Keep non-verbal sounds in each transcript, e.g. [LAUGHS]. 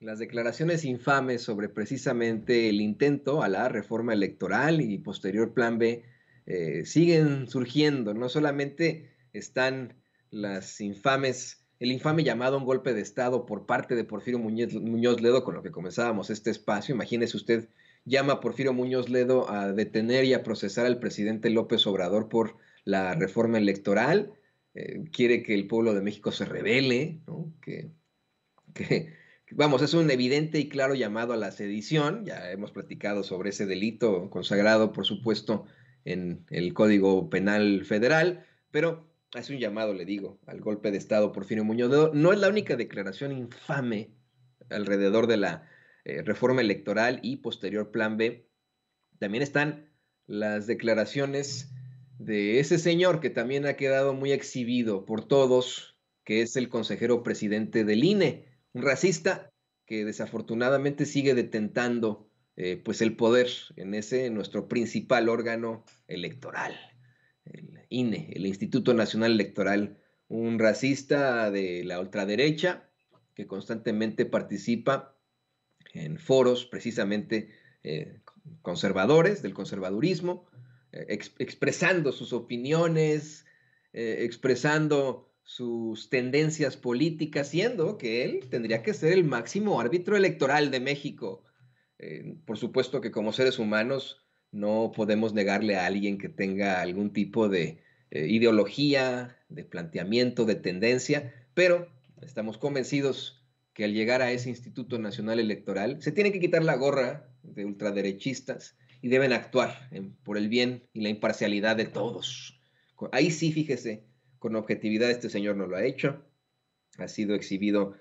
Las declaraciones infames sobre precisamente el intento a la reforma electoral y posterior plan B eh, siguen surgiendo. No solamente están las infames, el infame llamado a un golpe de Estado por parte de Porfirio Muñoz Ledo, con lo que comenzábamos este espacio. Imagínese usted, llama a Porfirio Muñoz Ledo a detener y a procesar al presidente López Obrador por la reforma electoral. Eh, quiere que el pueblo de México se revele, ¿no? que Vamos, es un evidente y claro llamado a la sedición. Ya hemos platicado sobre ese delito consagrado, por supuesto, en el Código Penal Federal, pero hace un llamado, le digo, al golpe de Estado por y Muñoz. No es la única declaración infame alrededor de la eh, reforma electoral y posterior Plan B. También están las declaraciones de ese señor que también ha quedado muy exhibido por todos, que es el consejero presidente del INE, un racista que desafortunadamente sigue detentando eh, pues el poder en ese nuestro principal órgano electoral, el INE, el Instituto Nacional Electoral, un racista de la ultraderecha que constantemente participa en foros precisamente eh, conservadores, del conservadurismo, eh, expresando sus opiniones, expresando sus tendencias políticas, siendo que él tendría que ser el máximo árbitro electoral de México. Eh, por supuesto que como seres humanos no podemos negarle a alguien que tenga algún tipo de eh, ideología, de planteamiento, de tendencia, pero estamos convencidos que al llegar a ese Instituto Nacional Electoral se tiene que quitar la gorra de ultraderechistas y deben actuar por el bien y la imparcialidad de todos. Ahí sí, fíjese, con objetividad este señor no lo ha hecho. Ha sido exhibido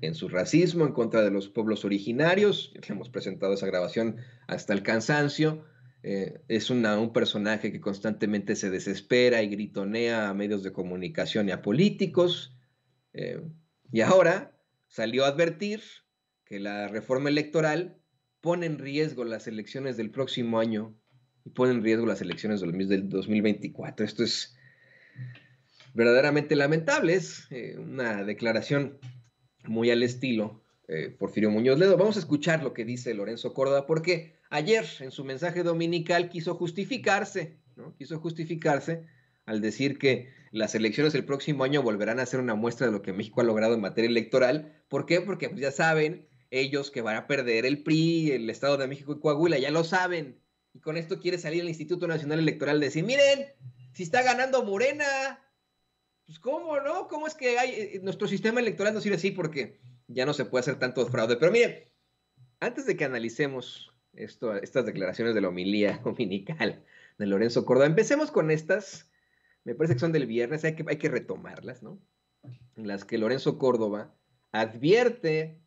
en su racismo en contra de los pueblos originarios. Hemos presentado esa grabación hasta el cansancio. Eh, es un personaje que constantemente se desespera y gritonea a medios de comunicación y a políticos. Eh, y ahora salió a advertir que la reforma electoral pone en riesgo las elecciones del próximo año y pone en riesgo las elecciones del 2024. Esto es verdaderamente lamentable, es eh, una declaración muy al estilo eh, Porfirio Muñoz Ledo. Vamos a escuchar lo que dice Lorenzo Córdoba, porque ayer en su mensaje dominical quiso justificarse, ¿no? Quiso justificarse al decir que las elecciones del próximo año volverán a ser una muestra de lo que México ha logrado en materia electoral. ¿Por qué? Porque pues, ya saben ellos que van a perder el PRI, el Estado de México y Coahuila, ya lo saben. Y con esto quiere salir el Instituto Nacional Electoral y decir, miren, si está ganando Morena, pues ¿cómo no? ¿Cómo es que hay, eh, eh, nuestro sistema electoral no sirve así porque ya no se puede hacer tanto fraude? Pero mire, antes de que analicemos esto, estas declaraciones de la homilía [LAUGHS] dominical de Lorenzo Córdoba, empecemos con estas, me parece que son del viernes, hay que, hay que retomarlas, ¿no? En las que Lorenzo Córdoba advierte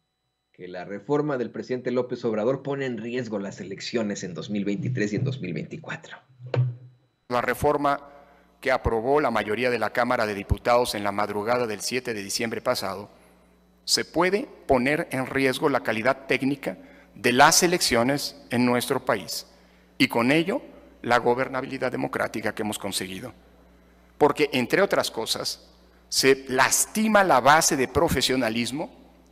que la reforma del presidente López Obrador pone en riesgo las elecciones en 2023 y en 2024. La reforma que aprobó la mayoría de la Cámara de Diputados en la madrugada del 7 de diciembre pasado, se puede poner en riesgo la calidad técnica de las elecciones en nuestro país y con ello la gobernabilidad democrática que hemos conseguido. Porque, entre otras cosas, se lastima la base de profesionalismo,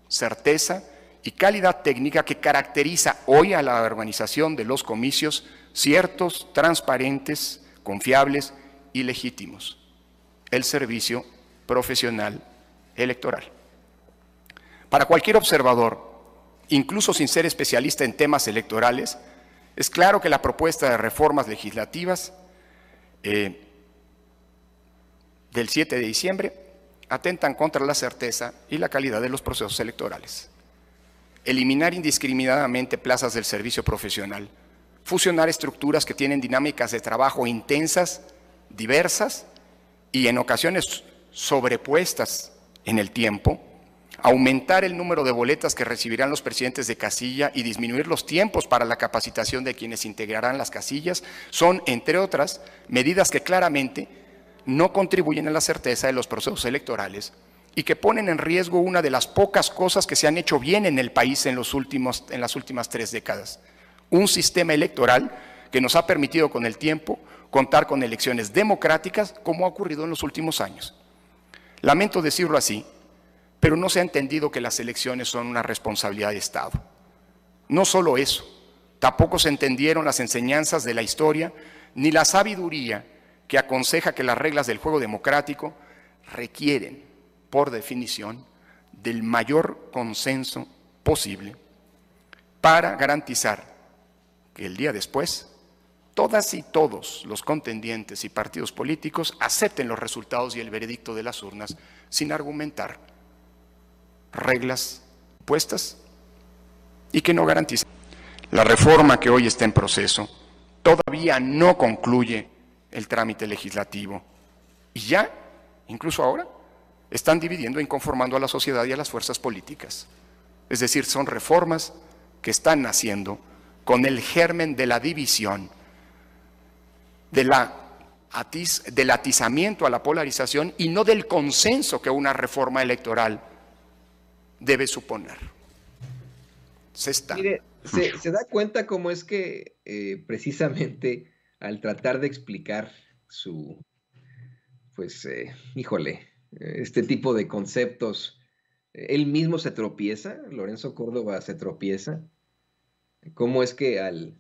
certeza y calidad técnica que caracteriza hoy a la organización de los comicios ciertos, transparentes, confiables ilegítimos, el servicio profesional electoral. Para cualquier observador, incluso sin ser especialista en temas electorales, es claro que la propuesta de reformas legislativas eh, del 7 de diciembre atentan contra la certeza y la calidad de los procesos electorales. Eliminar indiscriminadamente plazas del servicio profesional, fusionar estructuras que tienen dinámicas de trabajo intensas diversas y en ocasiones sobrepuestas en el tiempo, aumentar el número de boletas que recibirán los presidentes de casilla y disminuir los tiempos para la capacitación de quienes integrarán las casillas son, entre otras, medidas que claramente no contribuyen a la certeza de los procesos electorales y que ponen en riesgo una de las pocas cosas que se han hecho bien en el país en, los últimos, en las últimas tres décadas. Un sistema electoral que nos ha permitido con el tiempo contar con elecciones democráticas como ha ocurrido en los últimos años. Lamento decirlo así, pero no se ha entendido que las elecciones son una responsabilidad de Estado. No solo eso, tampoco se entendieron las enseñanzas de la historia ni la sabiduría que aconseja que las reglas del juego democrático requieren, por definición, del mayor consenso posible para garantizar que el día después todas y todos los contendientes y partidos políticos acepten los resultados y el veredicto de las urnas sin argumentar reglas puestas y que no garantizan. La reforma que hoy está en proceso todavía no concluye el trámite legislativo y ya, incluso ahora, están dividiendo e inconformando a la sociedad y a las fuerzas políticas. Es decir, son reformas que están naciendo con el germen de la división del atizamiento a la polarización y no del consenso que una reforma electoral debe suponer. Se se, da cuenta cómo es que eh, precisamente al tratar de explicar su, pues, eh, híjole, este tipo de conceptos, él mismo se tropieza, Lorenzo Córdoba se tropieza. ¿Cómo es que al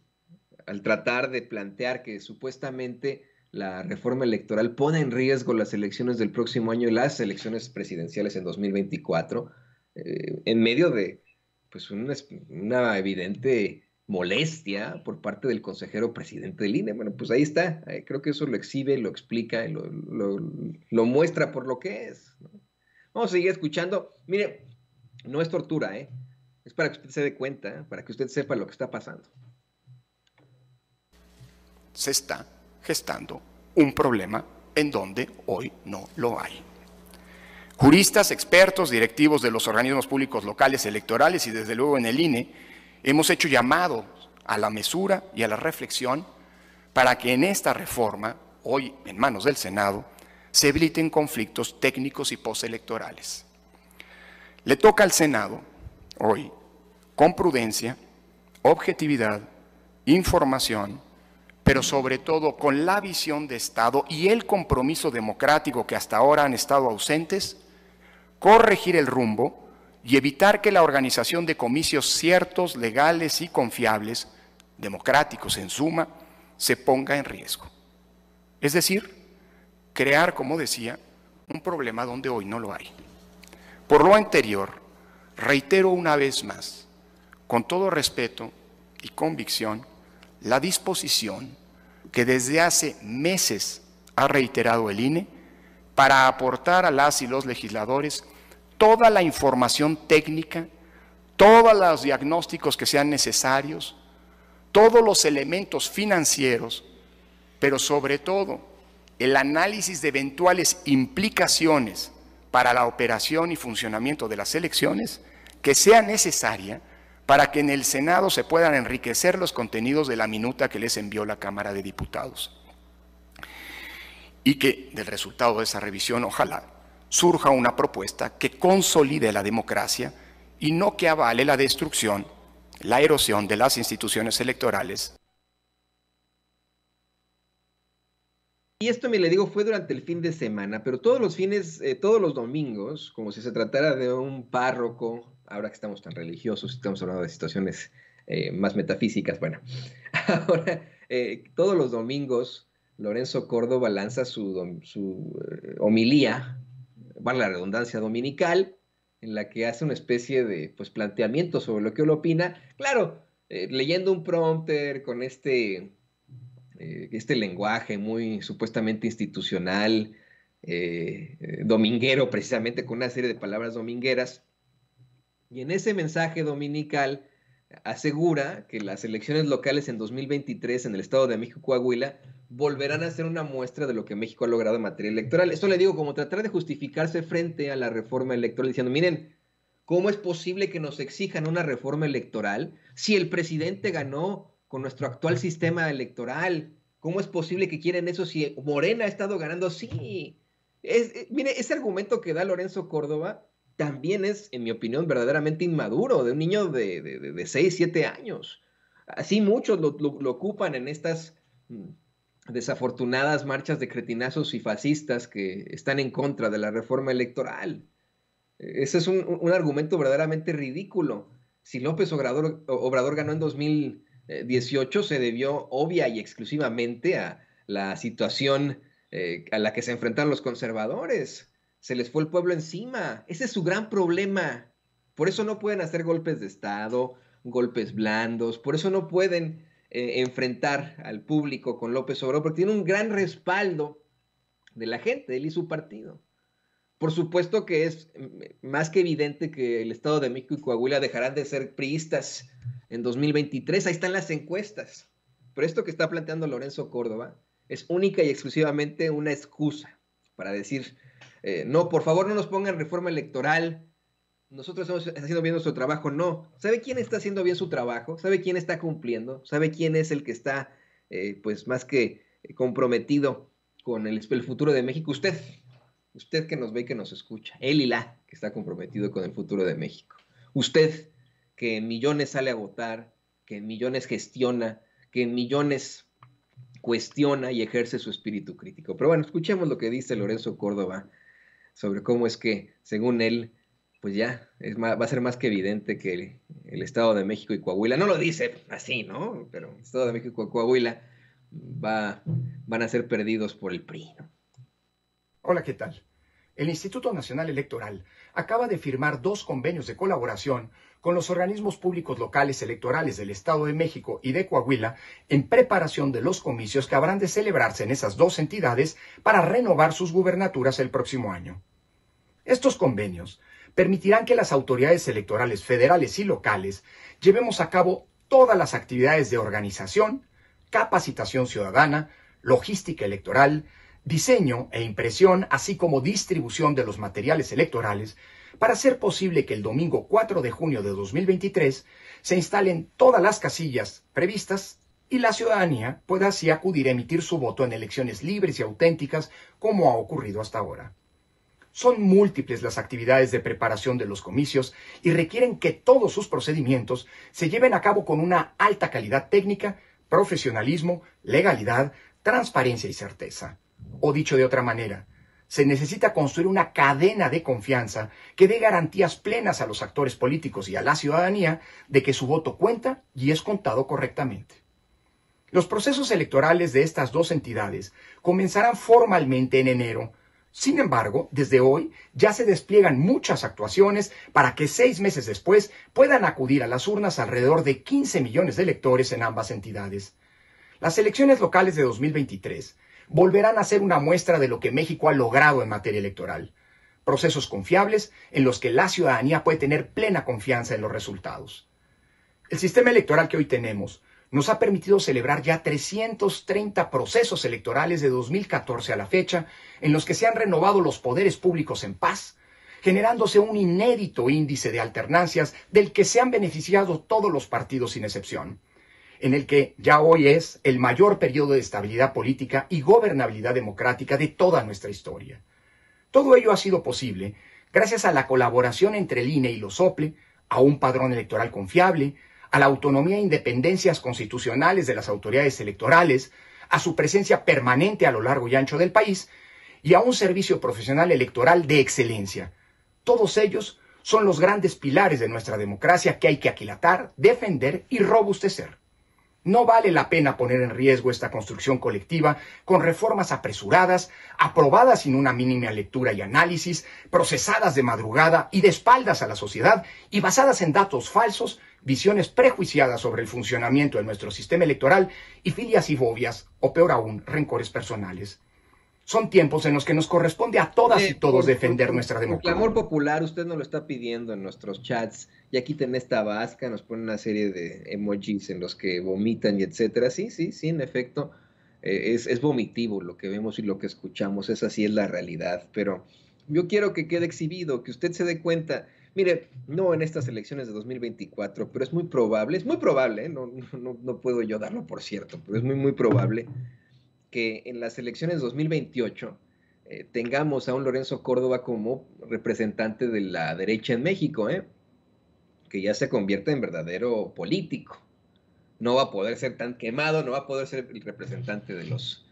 al tratar de plantear que supuestamente la reforma electoral pone en riesgo las elecciones del próximo año y las elecciones presidenciales en 2024, eh, en medio de pues, una, evidente molestia por parte del consejero presidente del INE. Bueno, pues ahí está, eh, creo que eso lo exhibe, lo explica, lo, muestra por lo que es. Vamos a seguir escuchando. Mire, no es tortura, ¿eh? es para que usted se dé cuenta, para que usted sepa lo que está pasando se está gestando un problema en donde hoy no lo hay. Juristas, expertos, directivos de los organismos públicos locales, electorales y desde luego en el INE, hemos hecho llamado a la mesura y a la reflexión para que en esta reforma, hoy en manos del Senado, se eviten conflictos técnicos y postelectorales. Le toca al Senado, hoy, con prudencia, objetividad, información, pero sobre todo con la visión de Estado y el compromiso democrático que hasta ahora han estado ausentes, corregir el rumbo y evitar que la organización de comicios ciertos, legales y confiables, democráticos en suma, se ponga en riesgo. Es decir, crear, como decía, un problema donde hoy no lo hay. Por lo anterior, reitero una vez más, con todo respeto y convicción, la disposición que desde hace meses ha reiterado el INE para aportar a las y los legisladores toda la información técnica, todos los diagnósticos que sean necesarios, todos los elementos financieros, pero sobre todo el análisis de eventuales implicaciones para la operación y funcionamiento de las elecciones que sea necesaria para que en el Senado se puedan enriquecer los contenidos de la minuta que les envió la Cámara de Diputados. Y que del resultado de esa revisión, ojalá, surja una propuesta que consolide la democracia y no que avale la destrucción, la erosión de las instituciones electorales Y esto, me le digo, fue durante el fin de semana, pero todos los fines, eh, todos los domingos, como si se tratara de un párroco, ahora que estamos tan religiosos, estamos hablando de situaciones eh, más metafísicas, bueno, [LAUGHS] ahora eh, todos los domingos Lorenzo Córdoba lanza su, su homilía, vale la redundancia, dominical, en la que hace una especie de pues, planteamiento sobre lo que él opina, claro, leyendo un prompter con este eh, este lenguaje muy supuestamente institucional, eh, eh, dominguero, precisamente con una serie de palabras domingueras. Y en ese mensaje dominical asegura que las elecciones locales en 2023 en el Estado de México Coahuila volverán a ser una muestra de lo que México ha logrado en materia electoral. Esto le digo como tratar de justificarse frente a la reforma electoral diciendo, miren, ¿cómo es posible que nos exijan una reforma electoral si el presidente ganó con nuestro actual sistema electoral. ¿Cómo es posible que quieren eso si Morena ha estado ganando? Sí. Eh, mire, ese argumento que da Lorenzo Córdoba también es, en mi opinión, verdaderamente inmaduro de un niño de, de, de 6, 7 años. Así muchos lo, ocupan en estas mm, desafortunadas marchas de cretinazos y fascistas que están en contra de la reforma electoral. Ese es un, argumento verdaderamente ridículo. Si López Obrador ganó en 2000, 18 eh, se debió obvia y exclusivamente a la situación eh, a la que se enfrentaron los conservadores. Se les fue el pueblo encima. Ese es su gran problema. Por eso no pueden hacer golpes de Estado, golpes blandos. Por eso no pueden eh, enfrentar al público con López Obrador, porque tiene un gran respaldo de la gente, él y su partido. Por supuesto que es mm, más que evidente que el Estado de México y Coahuila dejarán de ser priistas en 2023. Ahí están las encuestas. Pero esto que está planteando Lorenzo Córdoba es única y exclusivamente una excusa para decir, eh, no, por favor no nos pongan reforma electoral, nosotros estamos haciendo bien nuestro trabajo. No, ¿sabe quién está haciendo bien su trabajo? ¿Sabe quién está cumpliendo? ¿Sabe quién es el que está, eh, pues, más que comprometido con el, el futuro de México? Usted, usted que nos ve y que nos escucha, él y la que está comprometido con el futuro de México. Usted que millones sale a votar, que millones gestiona, que millones cuestiona y ejerce su espíritu crítico. Pero bueno, escuchemos lo que dice Lorenzo Córdoba sobre cómo es que, según él, pues ya va a ser más que evidente que el, Estado de México y Coahuila, no lo dice así, ¿no? Pero el Estado de México y Coahuila va, van a ser perdidos por el PRI. ¿no? Hola, ¿qué tal? el Instituto Nacional Electoral acaba de firmar dos convenios de colaboración con los organismos públicos locales electorales del Estado de México y de Coahuila en preparación de los comicios que habrán de celebrarse en esas dos entidades para renovar sus gubernaturas el próximo año. Estos convenios permitirán que las autoridades electorales federales y locales llevemos a cabo todas las actividades de organización, capacitación ciudadana, logística electoral, diseño e impresión, así como distribución de los materiales electorales, para hacer posible que el domingo 4 de junio de 2023 se instalen todas las casillas previstas y la ciudadanía pueda así acudir a emitir su voto en elecciones libres y auténticas como ha ocurrido hasta ahora. Son múltiples las actividades de preparación de los comicios y requieren que todos sus procedimientos se lleven a cabo con una alta calidad técnica, profesionalismo, legalidad, transparencia y certeza. O dicho de otra manera, se necesita construir una cadena de confianza que dé garantías plenas a los actores políticos y a la ciudadanía de que su voto cuenta y es contado correctamente. Los procesos electorales de estas dos entidades comenzarán formalmente en enero. Sin embargo, desde hoy ya se despliegan muchas actuaciones para que seis meses después puedan acudir a las urnas alrededor de 15 millones de electores en ambas entidades. Las elecciones locales de 2023 volverán a ser una muestra de lo que México ha logrado en materia electoral. Procesos confiables en los que la ciudadanía puede tener plena confianza en los resultados. El sistema electoral que hoy tenemos nos ha permitido celebrar ya 330 procesos electorales de 2014 a la fecha, en los que se han renovado los poderes públicos en paz, generándose un inédito índice de alternancias del que se han beneficiado todos los partidos sin excepción en el que ya hoy es el mayor periodo de estabilidad política y gobernabilidad democrática de toda nuestra historia. Todo ello ha sido posible gracias a la colaboración entre el INE y los OPLE, a un padrón electoral confiable, a la autonomía e independencias constitucionales de las autoridades electorales, a su presencia permanente a lo largo y ancho del país y a un servicio profesional electoral de excelencia. Todos ellos son los grandes pilares de nuestra democracia que hay que aquilatar, defender y robustecer. No vale la pena poner en riesgo esta construcción colectiva con reformas apresuradas, aprobadas sin una mínima lectura y análisis, procesadas de madrugada y de espaldas a la sociedad y basadas en datos falsos, visiones prejuiciadas sobre el funcionamiento de nuestro sistema electoral y filias y fobias, o peor aún, rencores personales. Son tiempos en los que nos corresponde a todas y todos defender nuestra democracia. El clamor popular, usted nos lo está pidiendo en nuestros chats ya quiten esta vasca, nos ponen una serie de emojis en los que vomitan y etcétera. Sí, sí, sí, en efecto, eh, es, vomitivo lo que vemos y lo que escuchamos, esa sí es la realidad, pero yo quiero que quede exhibido, que usted se dé cuenta. Mire, no en estas elecciones de 2024, pero es muy probable, es muy probable, ¿eh? no, no, puedo yo darlo por cierto, pero es muy, muy probable que en las elecciones de 2028 eh, tengamos a un Lorenzo Córdoba como representante de la derecha en México. ¿eh? que ya se convierte en verdadero político. No va a poder ser tan quemado, no va a poder ser el representante de los,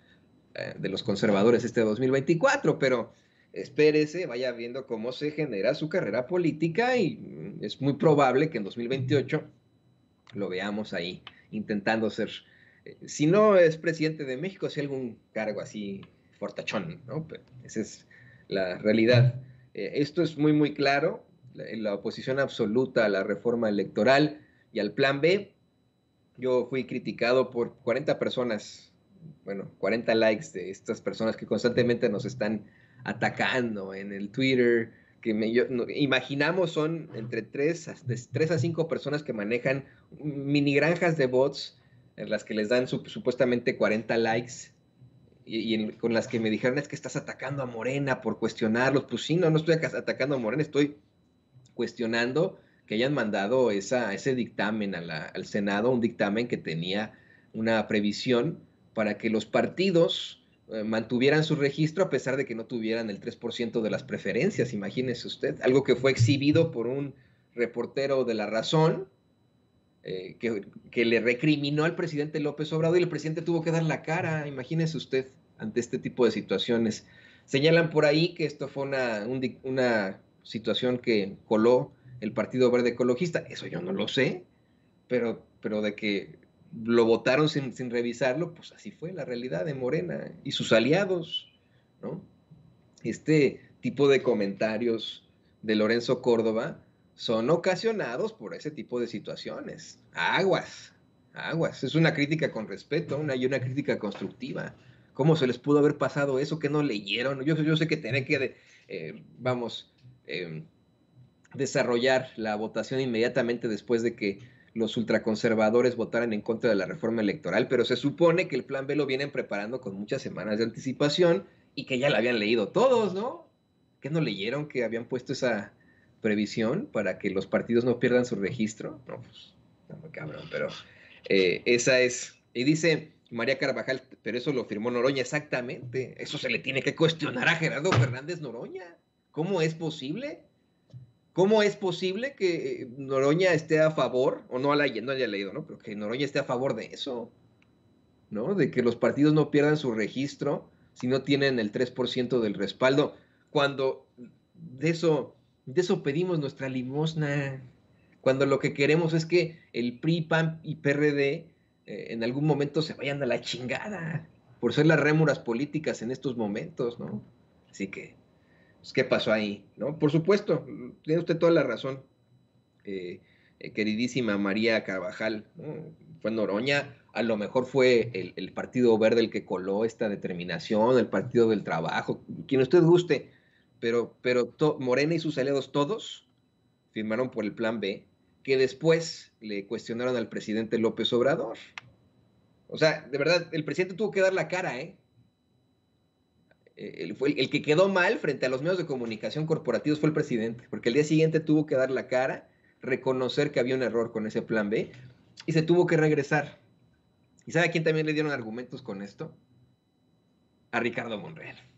eh, de los conservadores este 2024, pero espérese, vaya viendo cómo se genera su carrera política y mm, es muy probable que en 2028 lo veamos ahí intentando ser, eh, si no es presidente de México, si algún cargo así fortachón, ¿no? esa es la realidad. Eh, esto es muy, muy claro la oposición absoluta a la reforma electoral y al plan B. Yo fui criticado por 40 personas, bueno, 40 likes de estas personas que constantemente nos están atacando en el Twitter, que imaginamos son entre 3 a, a 5 personas que manejan mini granjas de bots en las que les dan supuestamente 40 likes y, con las que me dijeron es que estás atacando a Morena por cuestionarlos. Pues sí, no, no estoy atacando a Morena, estoy cuestionando que hayan mandado esa, ese dictamen al Senado, un dictamen que tenía una previsión para que los partidos eh, mantuvieran su registro a pesar de que no tuvieran el 3% de las preferencias, imagínese usted, algo que fue exhibido por un reportero de La Razón, eh, que, le recriminó al presidente López Obrador y el presidente tuvo que dar la cara, imagínese usted, ante este tipo de situaciones. Señalan por ahí que esto fue una situación que coló el Partido Verde Ecologista, eso yo no lo sé, pero, pero de que lo votaron sin, sin revisarlo, pues así fue la realidad de Morena y sus aliados, ¿no? Este tipo de comentarios de Lorenzo Córdoba son ocasionados por ese tipo de situaciones. Aguas, aguas. Es una crítica con respeto una, y una crítica constructiva. ¿Cómo se les pudo haber pasado eso que no leyeron? Yo, yo sé que tiene que, eh, vamos, Em, desarrollar la votación inmediatamente después de que los ultraconservadores votaran en contra de la reforma electoral, pero se supone que el plan B lo vienen preparando con muchas semanas de anticipación y que ya la habían leído todos, ¿no? ¿Qué no leyeron que habían puesto esa previsión para que los partidos no pierdan su registro? No, pues, cabrón, pero eh, esa es. Y dice María Carvajal, pero eso lo firmó Noroña, exactamente. Eso se le tiene que cuestionar a Gerardo Fernández Noroña. ¿Cómo es posible? ¿Cómo es posible que eh, Noroña esté a favor, o no, haya leído, ¿no? Pero que Noroña esté a favor de eso, ¿no? De que los partidos no pierdan su registro si no tienen el 3% del respaldo, cuando de eso, de eso pedimos nuestra limosna, cuando lo que queremos es que el PRI, PAN y PRD eh, en algún momento se vayan a la chingada, por ser las rémuras políticas en estos momentos, ¿no? Así que pues, ¿qué pasó ahí? ¿No? Por supuesto, tiene usted toda la razón, eh, queridísima María Carvajal, fue Noroña, a lo mejor fue el, Partido Verde el que coló esta determinación, el Partido del Trabajo, quien usted guste, pero, pero Morena y sus aliados todos firmaron por el plan B, que después le cuestionaron al presidente López Obrador. O sea, de verdad, el presidente tuvo que dar la cara, ¿eh? Eh, el, que quedó mal frente a los medios de comunicación corporativos fue el presidente, porque el día siguiente tuvo que dar la cara, reconocer que había un error con ese plan B y se tuvo que regresar. ¿Y sabe a quién también le dieron argumentos con esto? A Ricardo Monreal.